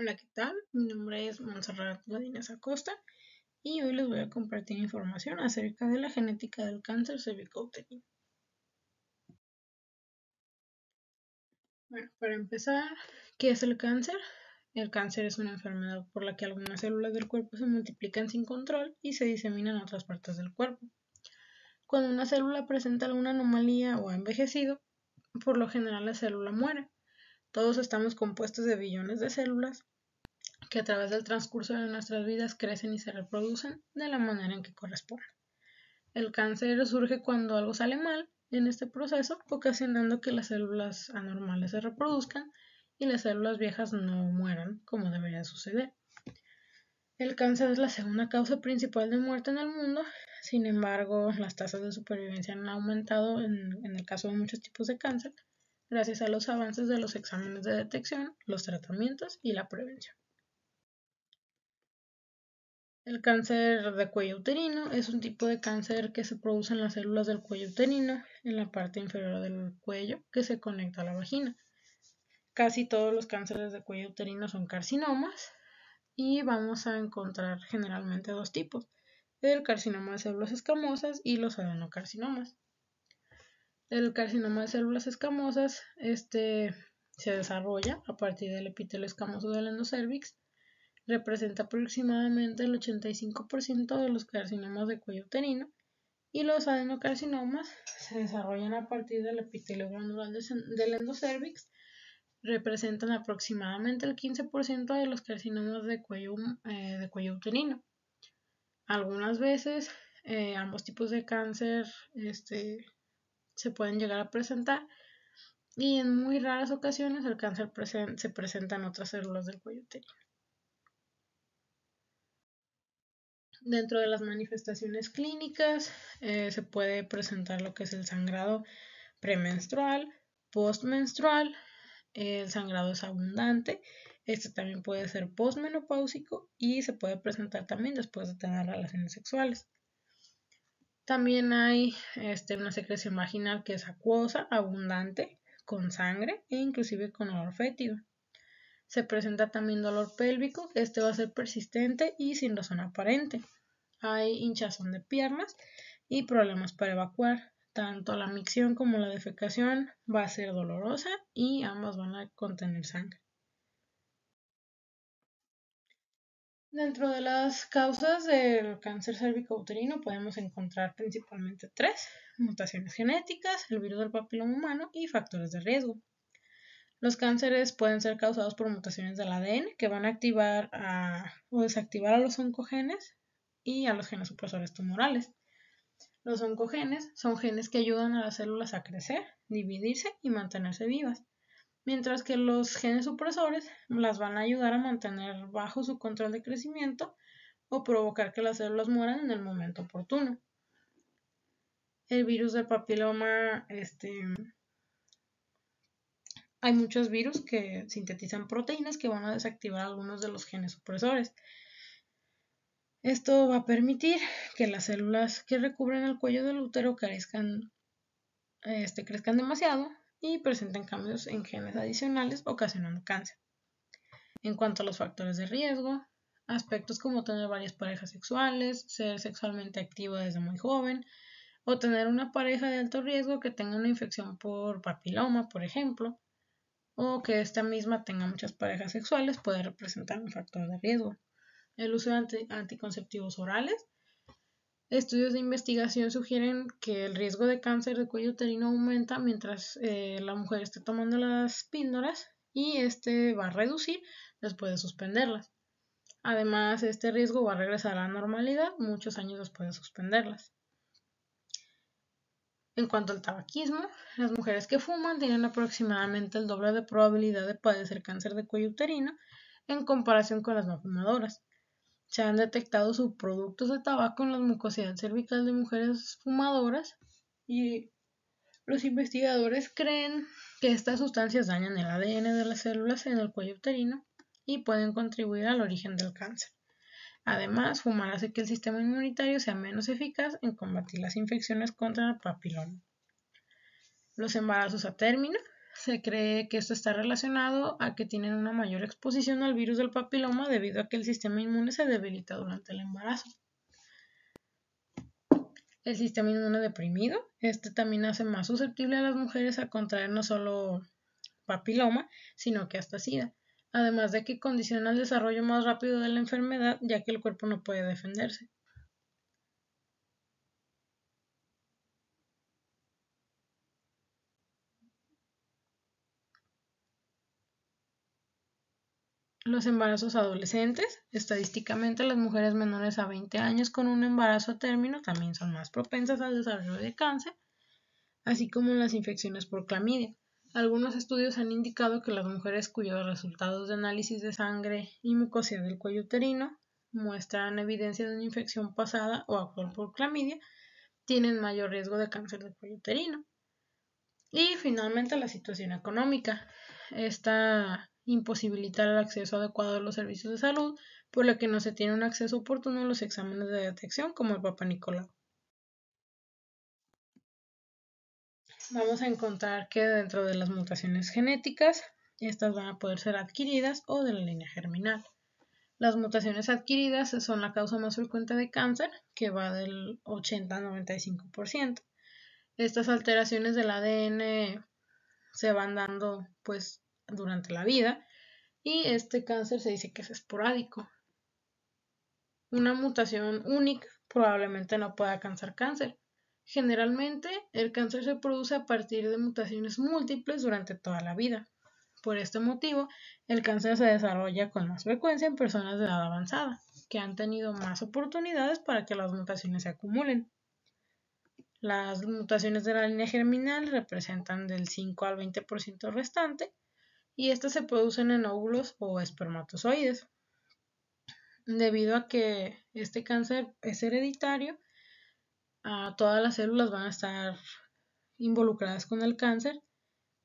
Hola, ¿qué tal? Mi nombre es Monserrat Godínez Acosta y hoy les voy a compartir información acerca de la genética del cáncer cervicouterino. Bueno, para empezar, ¿qué es el cáncer? El cáncer es una enfermedad por la que algunas células del cuerpo se multiplican sin control y se diseminan a otras partes del cuerpo. Cuando una célula presenta alguna anomalía o ha envejecido, por lo general la célula muere. Todos estamos compuestos de billones de células que a través del transcurso de nuestras vidas crecen y se reproducen de la manera en que corresponde. El cáncer surge cuando algo sale mal en este proceso, ocasionando que las células anormales se reproduzcan y las células viejas no mueran como debería suceder. El cáncer es la segunda causa principal de muerte en el mundo, sin embargo, las tasas de supervivencia han aumentado en el caso de muchos tipos de cáncer, gracias a los avances de los exámenes de detección, los tratamientos y la prevención. El cáncer de cuello uterino es un tipo de cáncer que se produce en las células del cuello uterino, en la parte inferior del cuello que se conecta a la vagina. Casi todos los cánceres de cuello uterino son carcinomas y vamos a encontrar generalmente dos tipos, el carcinoma de células escamosas y los adenocarcinomas. El carcinoma de células escamosas este, se desarrolla a partir del epitelio escamoso del endocervix representa aproximadamente el 85% de los carcinomas de cuello uterino y los adenocarcinomas se desarrollan a partir del epitelio glandular del endocervix, representan aproximadamente el 15% de los carcinomas de cuello, eh, uterino. Algunas veces eh, ambos tipos de cáncer este, se pueden llegar a presentar y en muy raras ocasiones el cáncer se presenta en otras células del cuello uterino. Dentro de las manifestaciones clínicas eh, se puede presentar lo que es el sangrado premenstrual, postmenstrual, el sangrado es abundante, este también puede ser postmenopáusico y se puede presentar también después de tener relaciones sexuales. También hay este, una secreción vaginal que es acuosa, abundante, con sangre e inclusive con olor fétido. Se presenta también dolor pélvico, este va a ser persistente y sin razón aparente. Hay hinchazón de piernas y problemas para evacuar. Tanto la micción como la defecación va a ser dolorosa y ambas van a contener sangre. Dentro de las causas del cáncer uterino podemos encontrar principalmente tres, mutaciones genéticas, el virus del papiloma humano y factores de riesgo. Los cánceres pueden ser causados por mutaciones del ADN que van a activar o desactivar a los oncogenes y a los genes supresores tumorales. Los oncogenes son genes que ayudan a las células a crecer, dividirse y mantenerse vivas, mientras que los genes supresores las van a ayudar a mantener bajo su control de crecimiento o provocar que las células mueran en el momento oportuno. El virus del papiloma este, hay muchos virus que sintetizan proteínas que van a desactivar algunos de los genes supresores. Esto va a permitir que las células que recubren el cuello del útero carezcan, este, crezcan demasiado y presenten cambios en genes adicionales ocasionando cáncer. En cuanto a los factores de riesgo, aspectos como tener varias parejas sexuales, ser sexualmente activo desde muy joven o tener una pareja de alto riesgo que tenga una infección por papiloma, por ejemplo, o que esta misma tenga muchas parejas sexuales puede representar un factor de riesgo. El uso de anticonceptivos orales. Estudios de investigación sugieren que el riesgo de cáncer de cuello uterino aumenta mientras eh, la mujer esté tomando las píldoras y este va a reducir después de suspenderlas. Además, este riesgo va a regresar a la normalidad muchos años después de suspenderlas. En cuanto al tabaquismo, las mujeres que fuman tienen aproximadamente el doble de probabilidad de padecer cáncer de cuello uterino en comparación con las no fumadoras. Se han detectado subproductos de tabaco en la mucosidad cervical de mujeres fumadoras y los investigadores creen que estas sustancias dañan el ADN de las células en el cuello uterino y pueden contribuir al origen del cáncer. Además, fumar hace que el sistema inmunitario sea menos eficaz en combatir las infecciones contra el papiloma. Los embarazos a término. Se cree que esto está relacionado a que tienen una mayor exposición al virus del papiloma debido a que el sistema inmune se debilita durante el embarazo. El sistema inmune deprimido. Este también hace más susceptible a las mujeres a contraer no solo papiloma, sino que hasta sida además de que condiciona el desarrollo más rápido de la enfermedad, ya que el cuerpo no puede defenderse. los embarazos adolescentes. Estadísticamente, las mujeres menores a 20 años con un embarazo a término también son más propensas al desarrollo de cáncer, así como las infecciones por clamidia. Algunos estudios han indicado que las mujeres cuyos resultados de análisis de sangre y mucosidad del cuello uterino muestran evidencia de una infección pasada o actual por clamidia tienen mayor riesgo de cáncer de cuello uterino. Y finalmente la situación económica. Esta imposibilita el acceso adecuado a los servicios de salud, por lo que no se tiene un acceso oportuno a los exámenes de detección como el Papa Nicolau. vamos a encontrar que dentro de las mutaciones genéticas, estas van a poder ser adquiridas o de la línea germinal. Las mutaciones adquiridas son la causa más frecuente de cáncer, que va del 80 al 95%. Estas alteraciones del ADN se van dando pues durante la vida y este cáncer se dice que es esporádico. Una mutación única probablemente no pueda alcanzar cáncer, Generalmente, el cáncer se produce a partir de mutaciones múltiples durante toda la vida. Por este motivo, el cáncer se desarrolla con más frecuencia en personas de edad avanzada, que han tenido más oportunidades para que las mutaciones se acumulen. Las mutaciones de la línea germinal representan del 5 al 20% restante y estas se producen en óvulos o espermatozoides. Debido a que este cáncer es hereditario, todas las células van a estar involucradas con el cáncer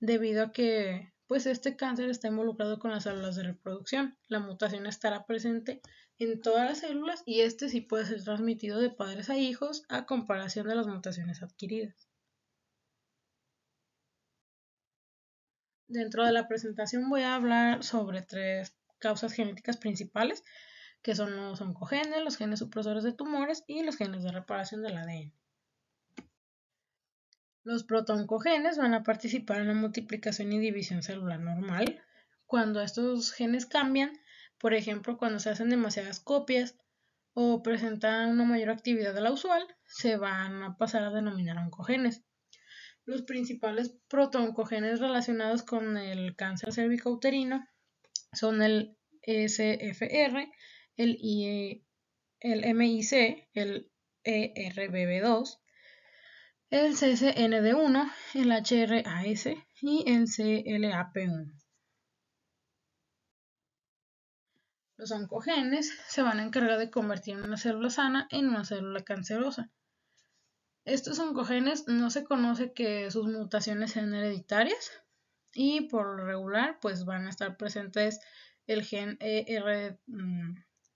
debido a que pues este cáncer está involucrado con las células de reproducción. La mutación estará presente en todas las células y este sí puede ser transmitido de padres a hijos a comparación de las mutaciones adquiridas. Dentro de la presentación voy a hablar sobre tres causas genéticas principales que son los oncogenes, los genes supresores de tumores y los genes de reparación del ADN. Los protooncogenes van a participar en la multiplicación y división celular normal. Cuando estos genes cambian, por ejemplo, cuando se hacen demasiadas copias o presentan una mayor actividad de la usual, se van a pasar a denominar oncogenes. Los principales protooncogenes relacionados con el cáncer cérvico-uterino son el SFR, el, e, el MIC, el ERBB2, el CCND1, el HRAS y el CLAP1. Los oncogenes se van a encargar de convertir una célula sana en una célula cancerosa. Estos oncogenes no se conoce que sus mutaciones sean hereditarias y por lo regular pues van a estar presentes el gen ER,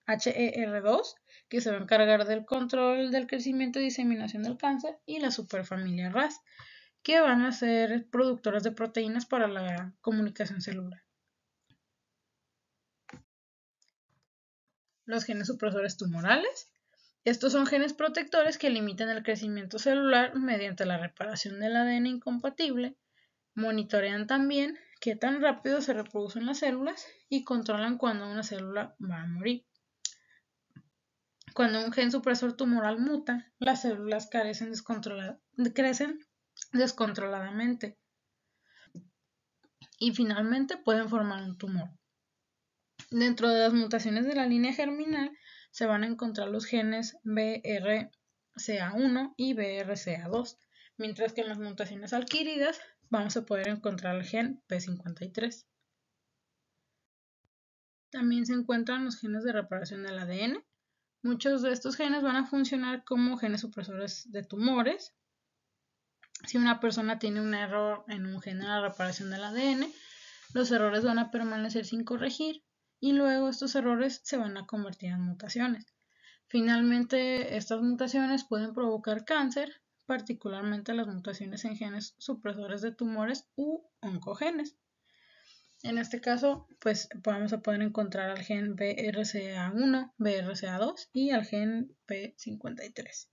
HER2, que se va a encargar del control del crecimiento y diseminación del cáncer, y la superfamilia RAS, que van a ser productoras de proteínas para la comunicación celular. Los genes supresores tumorales. Estos son genes protectores que limitan el crecimiento celular mediante la reparación del ADN incompatible, monitorean también qué tan rápido se reproducen las células y controlan cuando una célula va a morir. Cuando un gen supresor tumoral muta, las células carecen crecen descontroladamente y finalmente pueden formar un tumor. Dentro de las mutaciones de la línea germinal se van a encontrar los genes BRCA1 y BRCA2, mientras que en las mutaciones adquiridas vamos a poder encontrar el gen P53. También se encuentran los genes de reparación del ADN, Muchos de estos genes van a funcionar como genes supresores de tumores. Si una persona tiene un error en un gen de la reparación del ADN, los errores van a permanecer sin corregir y luego estos errores se van a convertir en mutaciones. Finalmente, estas mutaciones pueden provocar cáncer, particularmente las mutaciones en genes supresores de tumores u oncogenes. En este caso, pues vamos a poder encontrar al gen BRCA1, BRCA2 y al gen P53.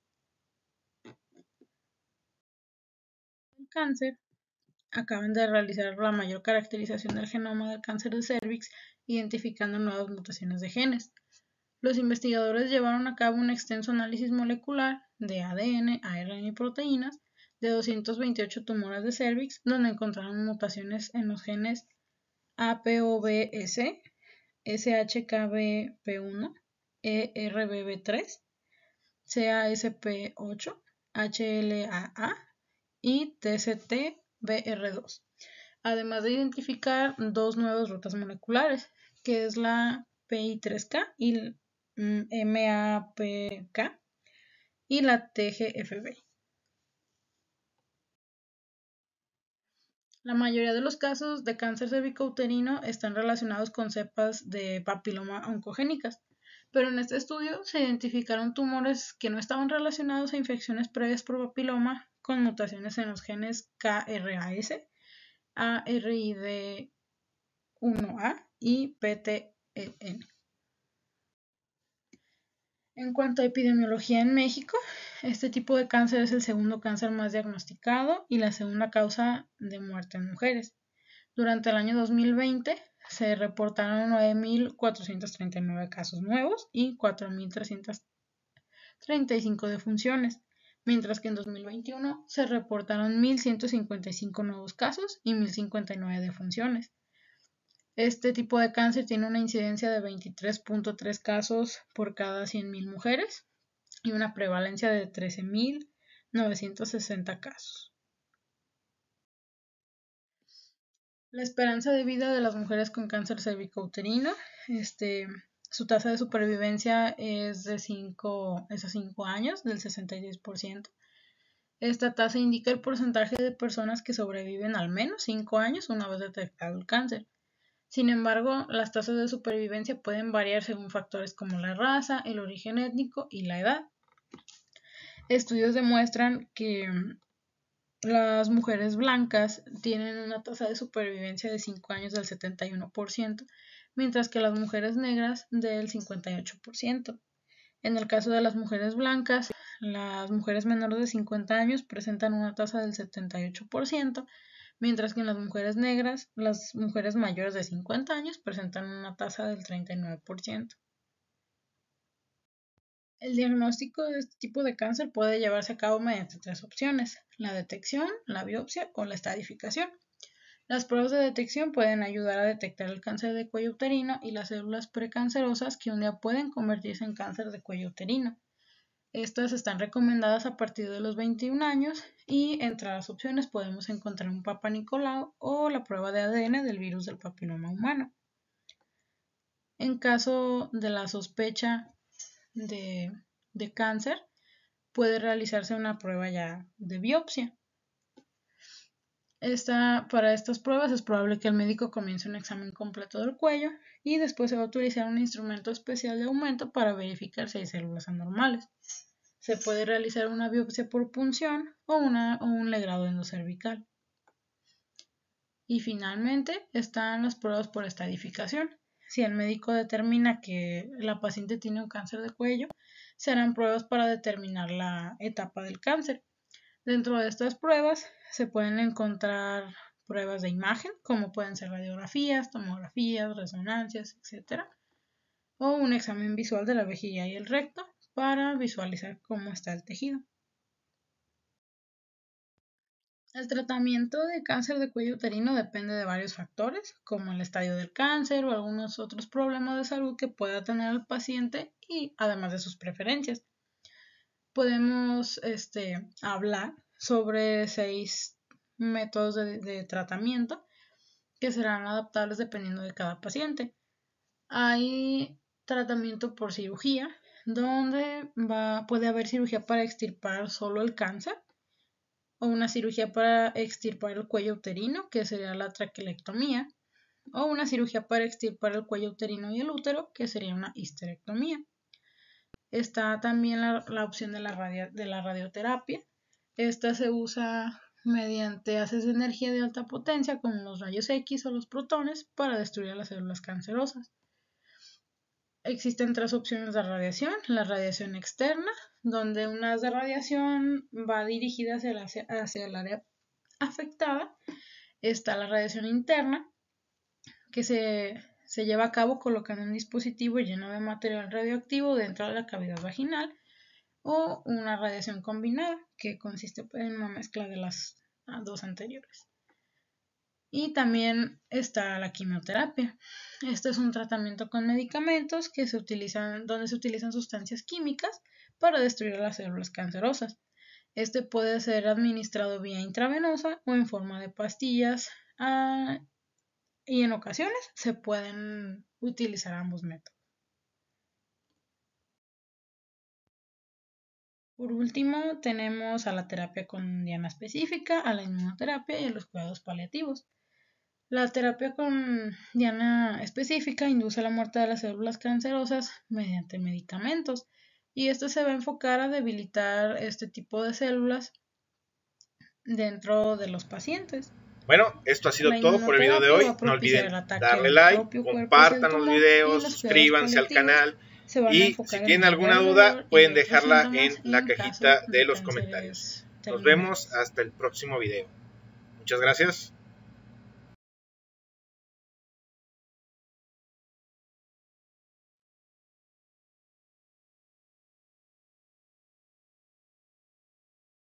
El cáncer. Acaban de realizar la mayor caracterización del genoma del cáncer de cervix, identificando nuevas mutaciones de genes. Los investigadores llevaron a cabo un extenso análisis molecular de ADN, ARN y proteínas de 228 tumores de cervix, donde encontraron mutaciones en los genes APOBS, SHKBP1, ERBB3, CASP8, HLAA y tctbr 2 Además de identificar dos nuevas rutas moleculares, que es la PI3K y MAPK mm, y la TGFB. La mayoría de los casos de cáncer cervicouterino están relacionados con cepas de papiloma oncogénicas, pero en este estudio se identificaron tumores que no estaban relacionados a infecciones previas por papiloma con mutaciones en los genes KRAS, ARID1A y PTEN. En cuanto a epidemiología en México, este tipo de cáncer es el segundo cáncer más diagnosticado y la segunda causa de muerte en mujeres. Durante el año 2020 se reportaron 9.439 casos nuevos y 4.335 defunciones, mientras que en 2021 se reportaron 1.155 nuevos casos y 1.059 defunciones. Este tipo de cáncer tiene una incidencia de 23.3 casos por cada 100.000 mujeres y una prevalencia de 13.960 casos. La esperanza de vida de las mujeres con cáncer cervicouterino, este, su tasa de supervivencia es de 5 5 años, del 66%. Esta tasa indica el porcentaje de personas que sobreviven al menos 5 años una vez detectado el cáncer. Sin embargo, las tasas de supervivencia pueden variar según factores como la raza, el origen étnico y la edad. Estudios demuestran que las mujeres blancas tienen una tasa de supervivencia de 5 años del 71%, mientras que las mujeres negras del 58%. En el caso de las mujeres blancas, las mujeres menores de 50 años presentan una tasa del 78%, mientras que en las mujeres negras, las mujeres mayores de 50 años presentan una tasa del 39%. El diagnóstico de este tipo de cáncer puede llevarse a cabo mediante tres opciones, la detección, la biopsia o la estadificación. Las pruebas de detección pueden ayudar a detectar el cáncer de cuello uterino y las células precancerosas que un día pueden convertirse en cáncer de cuello uterino. Estas están recomendadas a partir de los 21 años y entre las opciones podemos encontrar un Papa Nicolau o la prueba de ADN del virus del papiloma humano. En caso de la sospecha de, de cáncer, puede realizarse una prueba ya de biopsia para estas pruebas es probable que el médico comience un examen completo del cuello y después se va a utilizar un instrumento especial de aumento para verificar si hay células anormales. Se puede realizar una biopsia por punción o, una, un legrado endocervical. Y finalmente están las pruebas por estadificación. Si el médico determina que la paciente tiene un cáncer de cuello, serán pruebas para determinar la etapa del cáncer. Dentro de estas pruebas se pueden encontrar pruebas de imagen, como pueden ser radiografías, tomografías, resonancias, etc. O un examen visual de la vejiga y el recto para visualizar cómo está el tejido. El tratamiento de cáncer de cuello uterino depende de varios factores, como el estadio del cáncer o algunos otros problemas de salud que pueda tener el paciente y además de sus preferencias podemos este, hablar sobre seis métodos de, tratamiento que serán adaptables dependiendo de cada paciente. Hay tratamiento por cirugía, donde va, puede haber cirugía para extirpar solo el cáncer o una cirugía para extirpar el cuello uterino, que sería la traquelectomía, o una cirugía para extirpar el cuello uterino y el útero, que sería una histerectomía. Está también la, opción de la, de la radioterapia. Esta se usa mediante haces de energía de alta potencia como los rayos X o los protones para destruir las células cancerosas. Existen tres opciones de radiación. La radiación externa, donde una de radiación va dirigida hacia, hacia el área afectada. Está la radiación interna, que se se lleva a cabo colocando un dispositivo lleno de material radioactivo dentro de la cavidad vaginal o una radiación combinada, que consiste en una mezcla de las ah, dos anteriores. Y también está la quimioterapia. Este es un tratamiento con medicamentos que se utilizan, donde se utilizan sustancias químicas para destruir las células cancerosas. Este puede ser administrado vía intravenosa o en forma de pastillas ah, y en ocasiones se pueden utilizar ambos métodos. Por último, tenemos a la terapia con diana específica, a la inmunoterapia y a los cuidados paliativos. La terapia con diana específica induce la muerte de las células cancerosas mediante medicamentos y esto se va a enfocar a debilitar este tipo de células dentro de los pacientes. Bueno, esto ha sido todo por el video de hoy. No olviden darle like, compartan los videos, suscríbanse al canal. Y si tienen alguna duda, pueden dejarla en la cajita de los comentarios. Nos vemos hasta el próximo video. Muchas gracias.